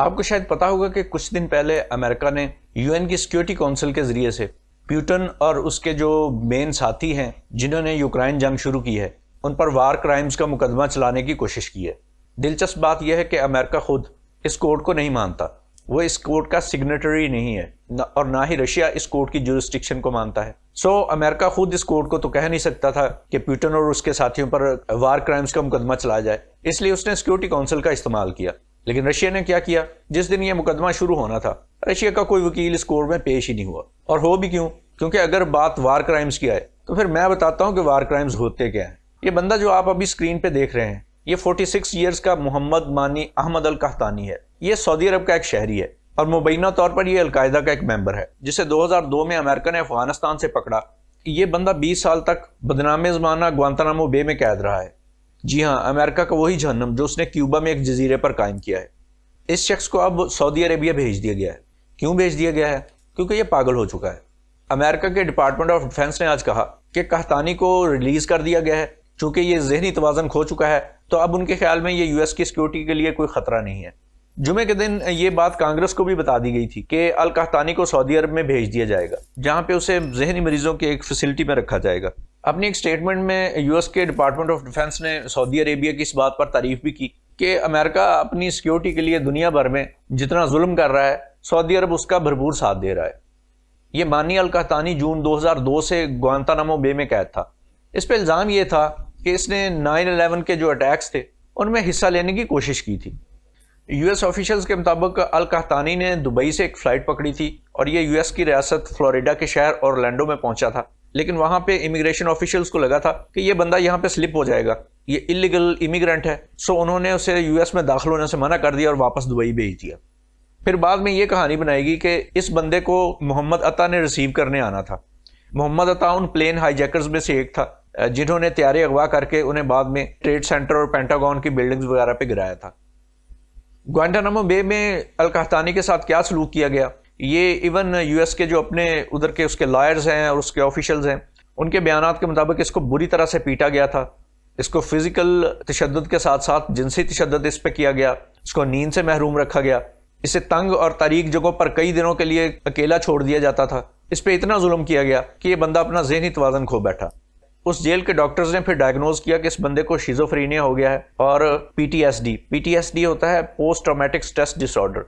आपको शायद पता होगा कि कुछ दिन पहले अमेरिका ने यूएन की सिक्योरिटी काउंसिल के जरिए से प्यूटन और उसके जो मेन साथी हैं जिन्होंने यूक्रेन जंग शुरू की है उन पर वार क्राइम्स का मुकदमा चलाने की कोशिश की है दिलचस्प बात यह है कि अमेरिका खुद इस कोर्ट को नहीं मानता वो इस कोर्ट का सिग्नेटरी नहीं है न, और ना ही रशिया इस कोर्ट की जुरिस्टिक्शन को मानता है सो so, अमेरिका खुद इस कोर्ट को तो कह नहीं सकता था कि प्यूटन और उसके साथियों पर वार क्राइम्स का मुकदमा चलाया जाए इसलिए उसने सिक्योरिटी काउंसिल का इस्तेमाल किया लेकिन रशिया ने क्या किया जिस दिन यह मुकदमा शुरू होना था रशिया का कोई वकील इस कोर्ट में पेश ही नहीं हुआ और हो भी क्यों क्योंकि अगर बात वार क्राइम्स की आए तो फिर मैं बताता हूँ कि वार क्राइम्स होते क्या हैं ये बंदा जो आप अभी स्क्रीन पे देख रहे हैं ये 46 ईयर्स का मोहम्मद मानी अहमद अल कहतानी है ये सऊदी अरब का एक शहरी है और मुबैना तौर पर यह अलकायदा का एक मेम्बर है जिसे दो में अमेरिका ने अफगानिस्तान से पकड़ा ये बंदा बीस साल तक बदनाम जमाना ग्वांतानामो बे में कैद रहा है जी हाँ अमेरिका का वही जहनम जो उसने क्यूबा में एक जजीरे पर कायम किया है इस शख्स को अब सऊदी अरेबिया भेज दिया गया है क्यों भेज दिया गया है क्योंकि ये पागल हो चुका है अमेरिका के डिपार्टमेंट ऑफ डिफेंस ने आज कहा कि कहतानी को रिलीज़ कर दिया गया है चूंकि ये जहनी तोज़न खो चुका है तो अब उनके ख्याल में ये यूएस की सिक्योरिटी के लिए कोई ख़तरा नहीं है जुमे के दिन ये बात कांग्रेस को भी बता दी गई थी कि अल कहतानी को सऊदी अरब में भेज दिया जाएगा जहाँ पे उसे जहनी मरीजों की एक फैसिलिटी में रखा जाएगा अपनी एक स्टेटमेंट में यूएस के डिपार्टमेंट ऑफ डिफेंस ने सऊदी अरेबिया की इस बात पर तारीफ भी की कि अमेरिका अपनी सिक्योरिटी के लिए दुनिया भर में जितना जुल्म कर रहा है सऊदी अरब उसका भरपूर साथ दे रहा है ये मानी अलकातानी जून 2002 से नमो बे में कैद था इस पर इल्ज़ाम ये था कि इसने 9/11 के जो अटैक्स थे उनमें हिस्सा लेने की कोशिश की थी यूएस ऑफिशल्स के मुताबिक अलकातानी ने दुबई से एक फ़्लाइट पकड़ी थी और ये यूएस की रियासत फ्लोरिडा के शहर और लैंडो में पहुंचा था लेकिन वहाँ पे इमिग्रेशन ऑफिशियल्स को लगा था कि ये बंदा यहाँ पे स्लिप हो जाएगा ये इलीगल इमिग्रेंट है सो उन्होंने उसे यूएस में दाखिल होने से मना कर दिया और वापस दुबई भेज दिया फिर बाद में ये कहानी बनाएगी कि इस बंदे को मोहम्मद अता ने रिसीव करने आना था मोहम्मद अता उन प्लेन हाईजैकर्स में से एक था जिन्होंने तैयारी अगवा करके उन्हें बाद में ट्रेड सेंटर और पेंटागॉन की बिल्डिंग्स वगैरह पे गिराया था ग्वांटानामो बे में अलकाहतानी के साथ क्या सलूक किया गया ये इवन यूएस के जो अपने उधर के उसके लॉयर्स हैं और उसके ऑफिशल्स हैं उनके बयान के मुताबिक इसको बुरी तरह से पीटा गया था इसको फिजिकल तशद के साथ साथ जिनसी तशद इस पर किया गया इसको नींद से महरूम रखा गया इसे तंग और तारीख जगहों पर कई दिनों के लिए अकेला छोड़ दिया जाता था इस पर इतना जुल्म किया गया कि यह बंदा अपना जहनी तोज़न खो बैठा उस जेल के डॉक्टर्स ने फिर डायग्नोज किया कि इस बंदे को शिजोफ्रीनिया हो गया है और पीटीएसडी पीटीएसडी होता है पोस्ट ट्रामेटिक स्ट्रेस डिसऑर्डर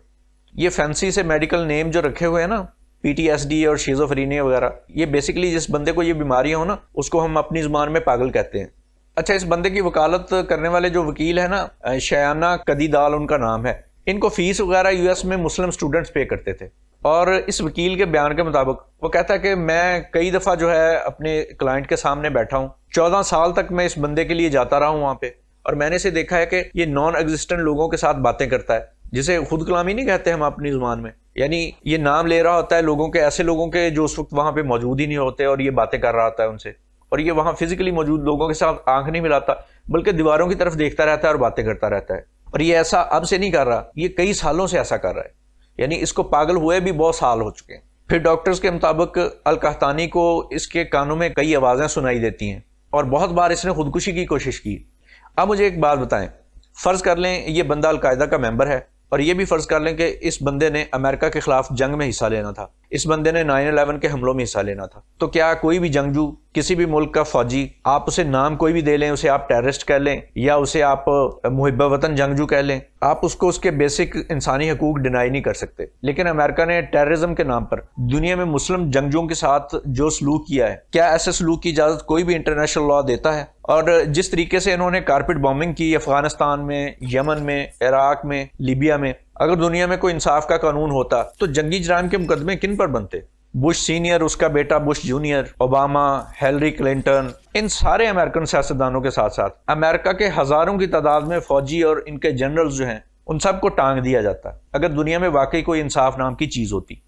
ये फैंसी से मेडिकल नेम जो रखे हुए हैं ना पीटीएसडी और शीजोफ्रीनिया वगैरह ये बेसिकली जिस बंदे को ये बीमारियां हो ना उसको हम अपनी जुबान में पागल कहते हैं अच्छा इस बंदे की वकालत करने वाले जो वकील है ना शयाना कदीदाल उनका नाम है इनको फीस वगैरह यूएस में मुस्लिम स्टूडेंट्स पे करते थे और इस वकील के बयान के मुताबिक वो कहता है कि मैं कई दफ़ा जो है अपने क्लाइंट के सामने बैठा हूँ चौदह साल तक मैं इस बंदे के लिए जाता रहा हूँ वहाँ पे और मैंने इसे देखा है कि ये नॉन एग्जिस्टेंट लोगों के साथ बातें करता है जिसे खुद कलामी नहीं कहते हम अपनी जुबान में यानी ये नाम ले रहा होता है लोगों के ऐसे लोगों के जो उस वक्त वहाँ पे मौजूद ही नहीं होते और ये बातें कर रहा होता है उनसे और ये वहाँ फिजिकली मौजूद लोगों के साथ आंख नहीं मिलाता बल्कि दीवारों की तरफ देखता रहता है और बातें करता रहता है और ये ऐसा अब से नहीं कर रहा ये कई सालों से ऐसा कर रहा है यानी इसको पागल हुए भी बहुत साल हो चुके हैं फिर डॉक्टर्स के मुताबिक अलकाहतानी को इसके कानों में कई आवाज़ें सुनाई देती हैं और बहुत बार इसने खुदकुशी की कोशिश की अब मुझे एक बात बताएं फ़र्ज़ कर लें ये बंदा अलकायदा का मेंबर है और ये भी फ़र्ज़ कर लें कि इस बंदे ने अमेरिका के ख़िलाफ़ जंग में हिस्सा लेना था इस बंदे ने नाइन अलेवन के हमलों में हिस्सा लेना था तो क्या कोई भी जंगजू किसी भी मुल्क का फ़ौजी आप उसे नाम कोई भी दे लें उसे आप टेररिस्ट कह लें या उसे आप मुहब वतन जंगजू कह लें आप उसको उसके बेसिक इंसानी हकूक डिनाई नहीं कर सकते लेकिन अमेरिका ने टेररिज्म के नाम पर दुनिया में मुस्लिम जंगजुओं के साथ जो सलूक किया है क्या ऐसे सलूक की इजाज़त कोई भी इंटरनेशनल लॉ देता है और जिस तरीके से इन्होंने कारपेट बॉम्बिंग की अफगानिस्तान में यमन में इराक में लीबिया में अगर दुनिया में कोई इंसाफ का कानून होता तो जंगी जराम के मुकदमे किन पर बनते बुश सीनियर उसका बेटा Bush junior Obama Hillary Clinton इन सारे अमेरिकन सियासतदानों के साथ साथ अमेरिका के हज़ारों की तादाद में फौजी और इनके जनरल्स जो हैं उन सबको टांग दिया जाता है अगर दुनिया में वाकई कोई इंसाफ नाम की चीज़ होती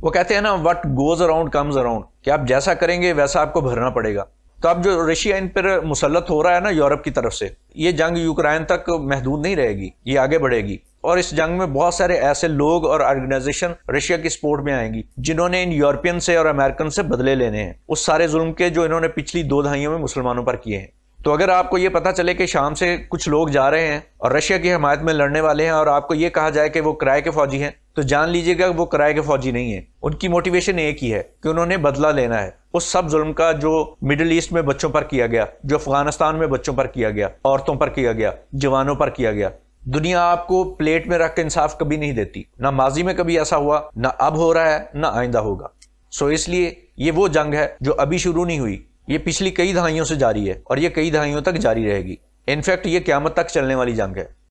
वो कहते हैं ना what goes around comes around कि आप जैसा करेंगे वैसा आपको भरना पड़ेगा तो अब जो रशिया इन पर मुसलत हो रहा है ना यूरोप की तरफ से ये जंग यूक्रेन तक महदूद नहीं रहेगी ये आगे बढ़ेगी और इस जंग में बहुत सारे ऐसे लोग और ऑर्गेनाइजेशन रशिया की सपोर्ट में आएंगी जिन्होंने इन यूरोपियन से और अमेरिकन से बदले लेने हैं उस सारे जुल्म के जो इन्होंने पिछली दो दहाइयों में मुसलमानों पर किए हैं तो अगर आपको ये पता चले कि शाम से कुछ लोग जा रहे हैं और रशिया की हमायत में लड़ने वाले हैं और आपको ये कहा जाए कि वो किराए के फौजी हैं तो जान लीजिएगा वो किराए के फौजी नहीं है उनकी मोटिवेशन एक ही है कि उन्होंने बदला लेना है उस सब जुल्म का जो मिडिल ईस्ट में बच्चों पर किया गया जो अफगानिस्तान में बच्चों पर किया गया औरतों पर किया गया जवानों पर किया गया दुनिया आपको प्लेट में रख के इंसाफ कभी नहीं देती ना माजी में कभी ऐसा हुआ ना अब हो रहा है ना आइंदा होगा सो इसलिए ये वो जंग है जो अभी शुरू नहीं हुई ये पिछली कई दहाइयों से जारी है और ये कई दहाइयों तक जारी रहेगी इनफैक्ट ये क्यामत तक चलने वाली जंग है